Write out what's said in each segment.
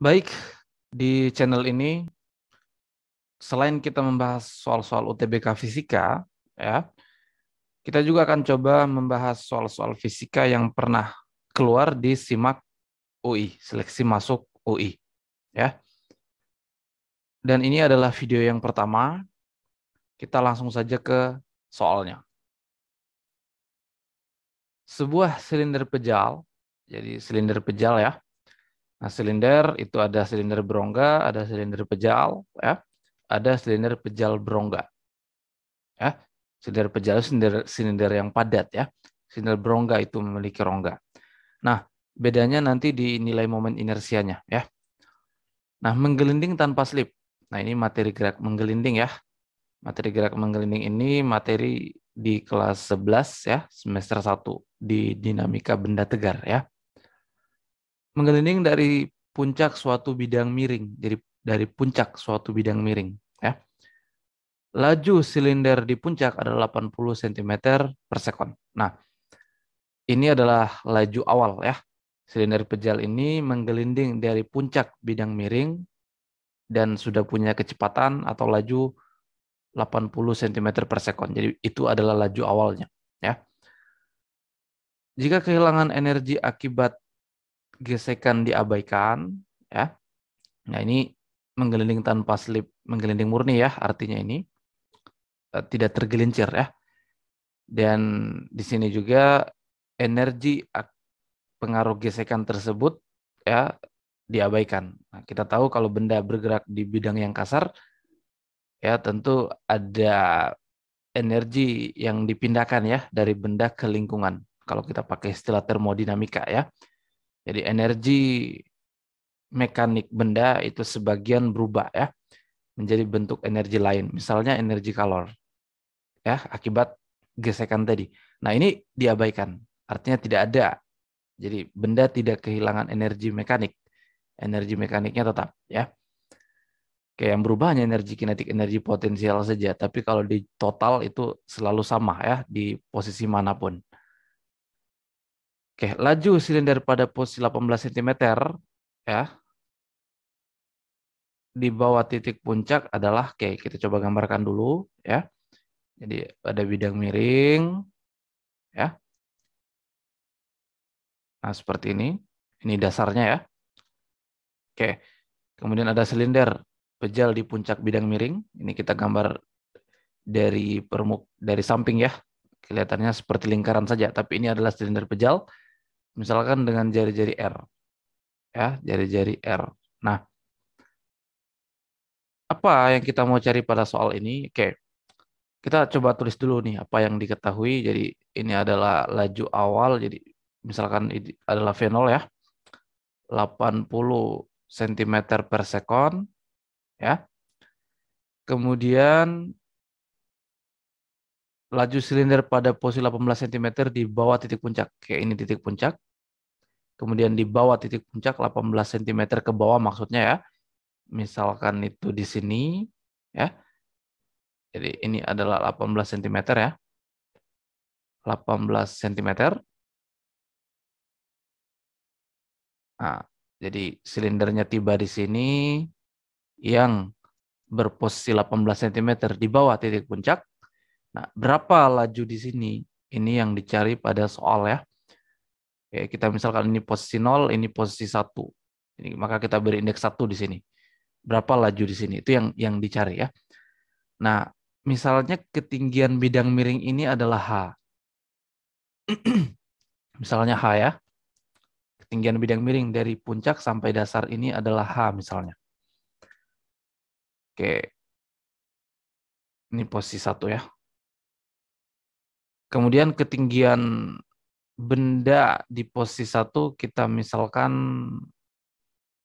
Baik, di channel ini selain kita membahas soal-soal UTBK fisika, ya, kita juga akan coba membahas soal-soal fisika yang pernah keluar di SIMAK UI, seleksi masuk UI, ya. Dan ini adalah video yang pertama. Kita langsung saja ke soalnya. Sebuah silinder pejal, jadi silinder pejal ya, Nah, silinder itu ada silinder berongga, ada silinder pejal, ya. Ada silinder pejal berongga. Ya. Silinder pejal silinder, silinder yang padat ya. Silinder berongga itu memiliki rongga. Nah, bedanya nanti di nilai momen inersianya ya. Nah, menggelinding tanpa slip. Nah, ini materi gerak menggelinding ya. Materi gerak menggelinding ini materi di kelas 11 ya, semester 1 di dinamika benda tegar ya menggelinding dari puncak suatu bidang miring, jadi dari puncak suatu bidang miring, ya. Laju silinder di puncak adalah 80 cm per sekon. Nah, ini adalah laju awal ya. Silinder pejal ini menggelinding dari puncak bidang miring dan sudah punya kecepatan atau laju 80 cm per sekon. Jadi itu adalah laju awalnya. ya. Jika kehilangan energi akibat gesekan diabaikan ya. Nah, ini menggelinding tanpa slip, menggelinding murni ya artinya ini. E, tidak tergelincir ya. Dan di sini juga energi pengaruh gesekan tersebut ya diabaikan. Nah, kita tahu kalau benda bergerak di bidang yang kasar ya tentu ada energi yang dipindahkan ya dari benda ke lingkungan kalau kita pakai istilah termodinamika ya. Jadi energi mekanik benda itu sebagian berubah ya menjadi bentuk energi lain, misalnya energi kalor ya akibat gesekan tadi. Nah, ini diabaikan. Artinya tidak ada. Jadi benda tidak kehilangan energi mekanik. Energi mekaniknya tetap ya. Oke, yang berubah hanya energi kinetik, energi potensial saja. Tapi kalau di total itu selalu sama ya di posisi manapun. Oke, laju silinder pada posisi 18 cm ya. Di bawah titik puncak adalah oke, kita coba gambarkan dulu ya. Jadi ada bidang miring ya. Nah, seperti ini. Ini dasarnya ya. Oke. Kemudian ada silinder pejal di puncak bidang miring. Ini kita gambar dari permuk dari samping ya. Kelihatannya seperti lingkaran saja, tapi ini adalah silinder pejal misalkan dengan jari-jari R. Ya, jari-jari R. Nah, apa yang kita mau cari pada soal ini? Oke. Kita coba tulis dulu nih apa yang diketahui. Jadi ini adalah laju awal. Jadi misalkan ini adalah v V0 ya. 80 cm per second, ya. Kemudian laju silinder pada posisi 18 cm di bawah titik puncak. Kayak ini titik puncak. Kemudian di bawah titik puncak 18 cm ke bawah maksudnya ya. Misalkan itu di sini ya. Jadi ini adalah 18 cm ya. 18 cm. Nah, jadi silindernya tiba di sini yang berposisi 18 cm di bawah titik puncak Nah, berapa laju di sini? Ini yang dicari pada soal ya. Oke, kita misalkan ini posisi 0, ini posisi 1. Ini, maka kita beri indeks 1 di sini. Berapa laju di sini? Itu yang yang dicari ya. Nah, misalnya ketinggian bidang miring ini adalah H. misalnya H ya. Ketinggian bidang miring dari puncak sampai dasar ini adalah H misalnya. Oke. Ini posisi 1 ya. Kemudian ketinggian benda di posisi satu kita misalkan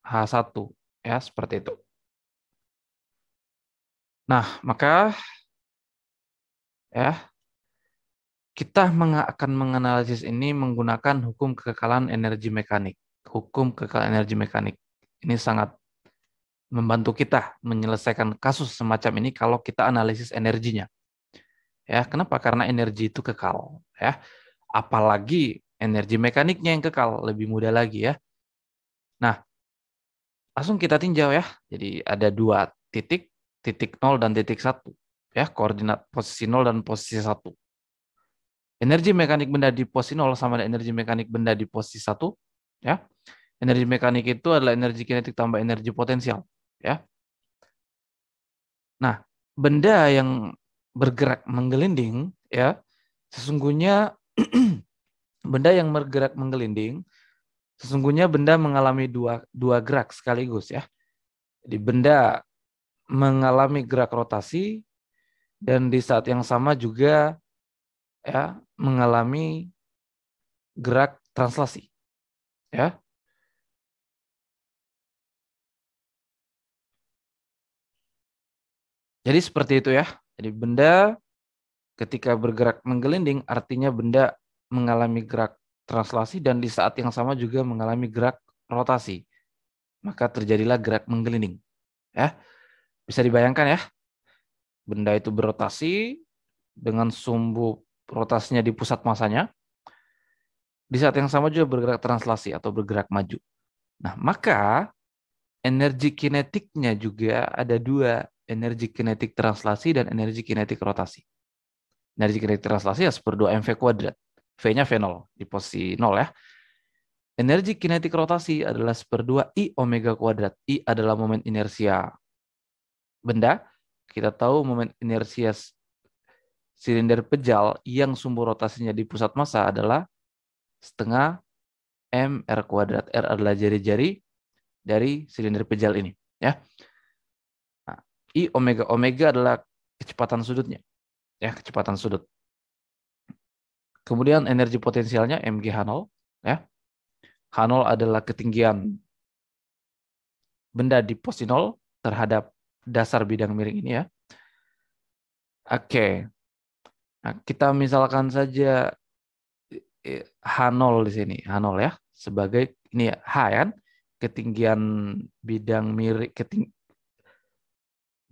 H1 ya seperti itu. Nah, maka ya kita akan menganalisis ini menggunakan hukum kekekalan energi mekanik. Hukum kekekalan energi mekanik. Ini sangat membantu kita menyelesaikan kasus semacam ini kalau kita analisis energinya. Ya, kenapa? Karena energi itu kekal, ya. Apalagi energi mekaniknya yang kekal, lebih mudah lagi ya. Nah, langsung kita tinjau ya. Jadi ada dua titik, titik nol dan titik satu ya, koordinat posisi nol dan posisi satu Energi mekanik benda di posisi nol sama dengan energi mekanik benda di posisi satu ya. Energi mekanik itu adalah energi kinetik tambah energi potensial, ya. Nah, benda yang bergerak menggelinding ya sesungguhnya benda yang bergerak menggelinding sesungguhnya benda mengalami dua dua gerak sekaligus ya di benda mengalami gerak rotasi dan di saat yang sama juga ya mengalami gerak translasi ya Jadi seperti itu ya. Jadi benda ketika bergerak menggelinding artinya benda mengalami gerak translasi dan di saat yang sama juga mengalami gerak rotasi. Maka terjadilah gerak menggelinding. Ya. Bisa dibayangkan ya. Benda itu berotasi dengan sumbu rotasinya di pusat masanya. Di saat yang sama juga bergerak translasi atau bergerak maju. Nah, maka energi kinetiknya juga ada dua energi kinetik translasi dan energi kinetik rotasi. Energi kinetik translasi ya per 2 mv kuadrat. V-nya V0 di posisi 0 ya. Energi kinetik rotasi adalah per 2 I omega kuadrat. I adalah momen inersia benda. Kita tahu momen inersia silinder pejal yang sumbu rotasinya di pusat massa adalah setengah m r kuadrat. R adalah jari-jari dari silinder pejal ini. Ya. I omega. Omega adalah kecepatan sudutnya. Ya, kecepatan sudut. Kemudian energi potensialnya MGH0 ya. H0 adalah ketinggian benda di posisi 0 terhadap dasar bidang miring ini ya. Oke. Okay. Nah, kita misalkan saja H0 di sini, H0 ya, sebagai ini ya, H ya kan ketinggian bidang miring keting,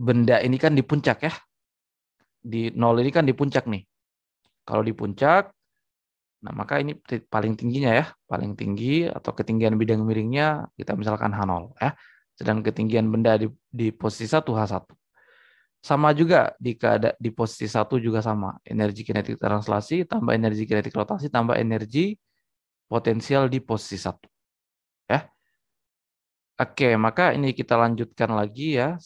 benda ini kan di puncak ya. Di nol ini kan di puncak nih. Kalau di puncak, nah maka ini paling tingginya ya. Paling tinggi atau ketinggian bidang miringnya kita misalkan H0 ya. Sedang ketinggian benda di, di posisi 1 H1. Sama juga di, keada, di posisi 1 juga sama. Energi kinetik translasi tambah energi kinetik rotasi tambah energi potensial di posisi 1. Ya. Oke, maka ini kita lanjutkan lagi ya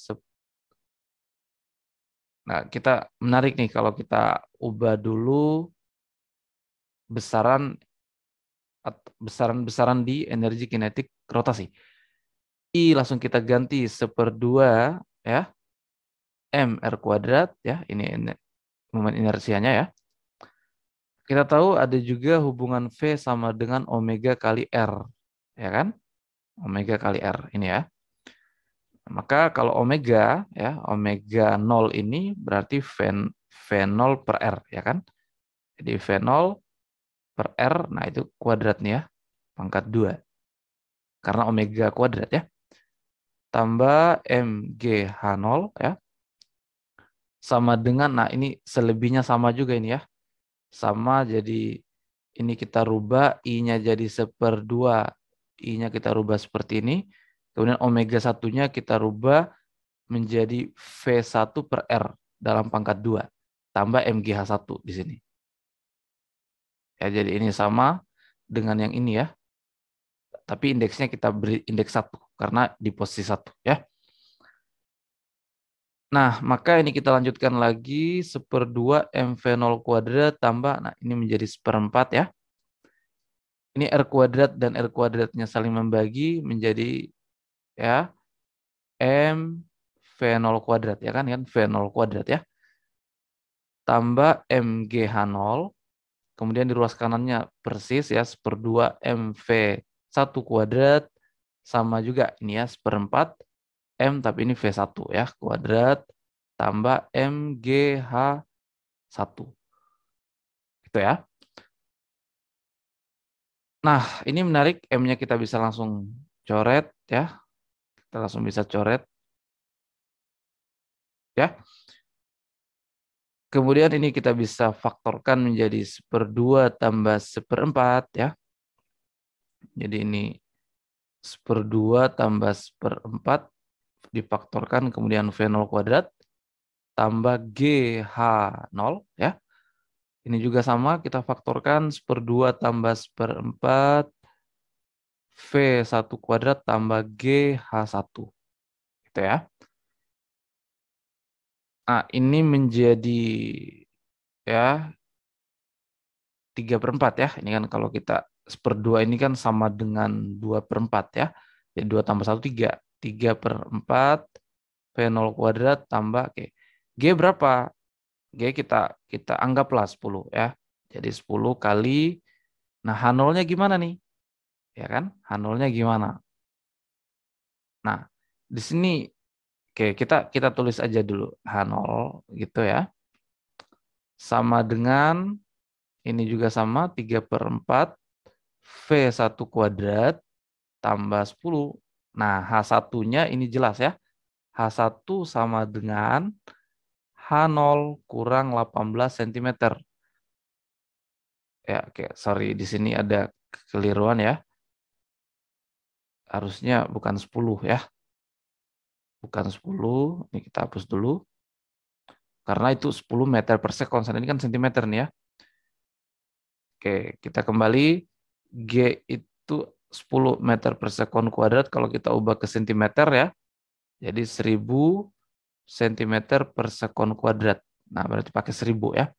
Nah, kita menarik nih kalau kita ubah dulu besaran besaran-besaran di energi kinetik rotasi. I langsung kita ganti seperdua ya. M R kuadrat ya, ini momen inersianya ya. Kita tahu ada juga hubungan V sama dengan omega kali R, ya kan? Omega kali R ini ya. Maka kalau omega ya, omega 0 ini berarti v0 per R ya kan? Jadi v0 per R, nah itu kuadratnya ya, pangkat 2. Karena omega kuadrat ya. Tambah mg h 0 ya. Sama dengan, nah ini selebihnya sama juga ini ya. Sama jadi ini kita rubah I-nya jadi seperdua. I-nya kita rubah seperti ini Kemudian omega satunya kita rubah menjadi V1 per R dalam pangkat 2. Tambah MGH1 di sini. Ya, jadi ini sama dengan yang ini ya. Tapi indeksnya kita beri indeks 1 karena di posisi 1 ya. Nah, maka ini kita lanjutkan lagi seperdua MV0 kuadrat tambah, nah ini menjadi seperempat ya. Ini R kuadrat dan R kuadratnya saling membagi menjadi ya m v0 kuadrat ya kan kan v0 kuadrat ya tambah mgh0 kemudian di ruas kanannya persis ya 2 mv1 kuadrat sama juga ini ya seperempat m tapi ini v1 ya kuadrat tambah mgh1 gitu ya nah ini menarik m-nya kita bisa langsung coret ya kita langsung bisa coret. Ya. Kemudian ini kita bisa faktorkan menjadi seperdua tambah seperempat ya. Jadi ini seperdua tambah seperempat difaktorkan kemudian V0 kuadrat tambah g h nol ya. Ini juga sama kita faktorkan seperdua tambah seperempat V1 kuadrat tambah G H1. Gitu ya. Nah, ini menjadi ya 3 per 4 ya. Ini kan kalau kita 2 ini kan sama dengan 2 per 4 ya. Jadi ya, 2 tambah 1, 3. 3 per 4 V0 kuadrat tambah G. G berapa? G kita kita anggaplah 10 ya. Jadi 10 kali. Nah, H0-nya gimana nih? ya kan? handle nya gimana? Nah, di sini oke, kita kita tulis aja dulu H0 gitu ya. Sama dengan ini juga sama 3 per 4 V1 kuadrat tambah 10. Nah, H1-nya ini jelas ya. H1 sama dengan H0 kurang 18 cm. Ya, oke, sorry di sini ada keliruan ya harusnya bukan 10 ya. Bukan 10, ini kita hapus dulu. Karena itu 10 meter per sekon, ini kan sentimeter nih ya. Oke, kita kembali. G itu 10 meter per sekon kuadrat, kalau kita ubah ke sentimeter ya. Jadi 1000 sentimeter per sekon kuadrat. Nah, berarti pakai 1000 ya.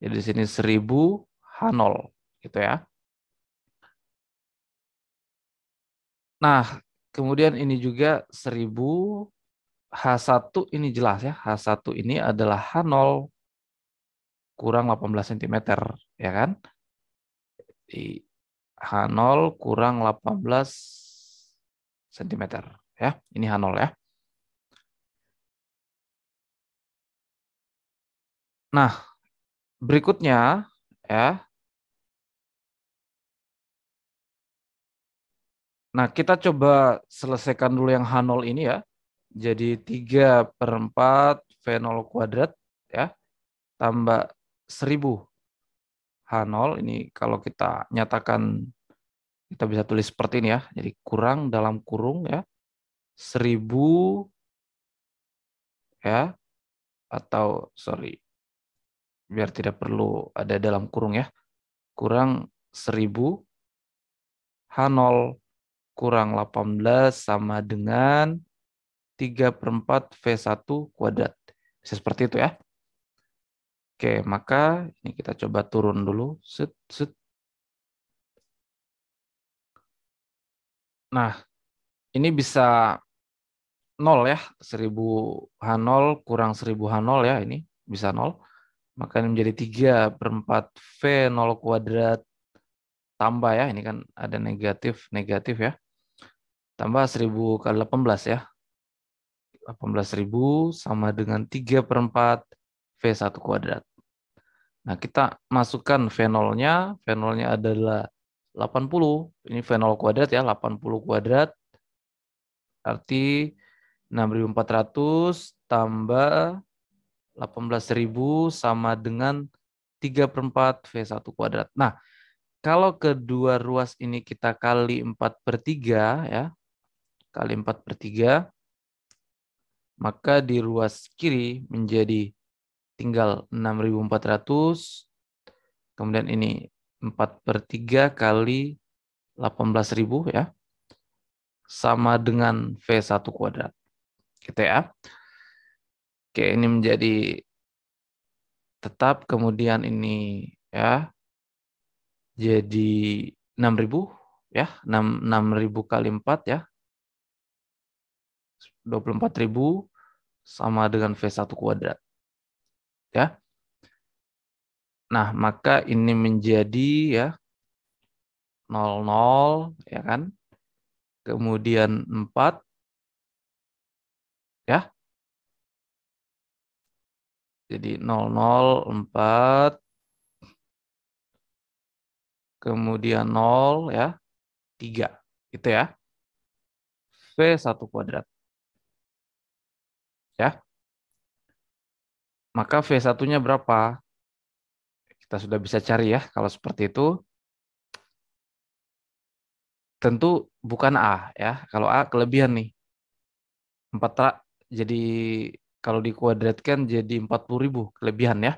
Jadi di sini 1000 H0 gitu ya. Nah, kemudian ini juga 1000 H1 ini jelas ya. H1 ini adalah H0 kurang 18 cm, ya kan? H0 kurang 18 cm, ya. Ini H0 ya. Nah, berikutnya ya Nah, kita coba selesaikan dulu yang H0 ini ya. Jadi 3 per 4 V0 kuadrat ya. Tambah 1000 H0. Ini kalau kita nyatakan, kita bisa tulis seperti ini ya. Jadi kurang dalam kurung ya. 1000 ya. Atau sorry, biar tidak perlu ada dalam kurung ya. Kurang 1000 H0 kurang 18 sama dengan 3 per 4 V1 kuadrat. Bisa seperti itu ya. Oke, maka ini kita coba turun dulu. Set, set. Nah, ini bisa 0 ya. 1000 H0 kurang 1000 H0 ya ini. Bisa 0. Maka ini menjadi 3 per 4 V0 kuadrat tambah ya. Ini kan ada negatif, negatif ya. Tambah 1000 kali 18 ya. 18.000 sama dengan 3 per 4 V1 kuadrat. Nah, kita masukkan v0 v0 nya nya adalah 80. Ini v0 kuadrat ya, 80 kuadrat. Arti 6.400 tambah 18.000 sama dengan 3 per 4 V1 kuadrat. Nah, kalau kedua ruas ini kita kali 4 per 3 ya, kali 4 per 3, maka di ruas kiri menjadi tinggal 6.400, kemudian ini 4 per 3 kali 18.000 ya, sama dengan V1 kuadrat. Gitu ya. Oke, ini menjadi tetap, kemudian ini ya, jadi 6.000 ya, 6.000 kali 4 ya, 24.000 sama dengan V1 kuadrat. Ya. Nah, maka ini menjadi ya 00 ya kan? Kemudian 4 ya. Jadi 004 kemudian 0 ya, 3. Itu ya. V1 kuadrat ya. Maka v satunya berapa? Kita sudah bisa cari ya kalau seperti itu. Tentu bukan A ya. Kalau A kelebihan nih. 4 A, jadi kalau dikuadratkan jadi ribu kelebihan ya.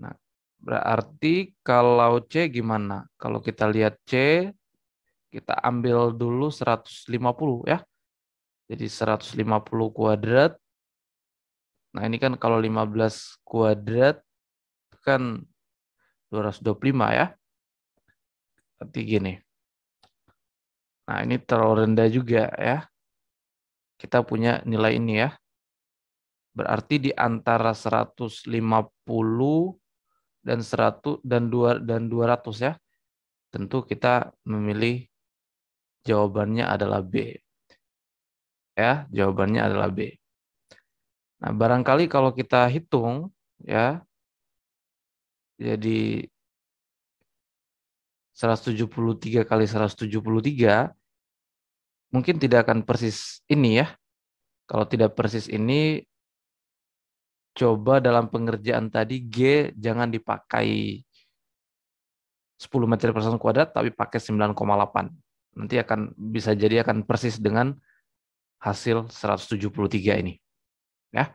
Nah, berarti kalau C gimana? Kalau kita lihat C kita ambil dulu 150 ya. Jadi 150 kuadrat Nah, ini kan kalau 15 kuadrat kan 225 ya. Berarti gini. Nah, ini terlalu rendah juga ya. Kita punya nilai ini ya. Berarti di antara 150 dan 100 dan 2 dan 200 ya. Tentu kita memilih jawabannya adalah B. Ya, jawabannya adalah B. Nah, barangkali kalau kita hitung ya jadi 173 kali 173 mungkin tidak akan persis ini ya. Kalau tidak persis ini coba dalam pengerjaan tadi G jangan dipakai 10 meter persegi kuadrat tapi pakai 9,8. Nanti akan bisa jadi akan persis dengan hasil 173 ini. นะ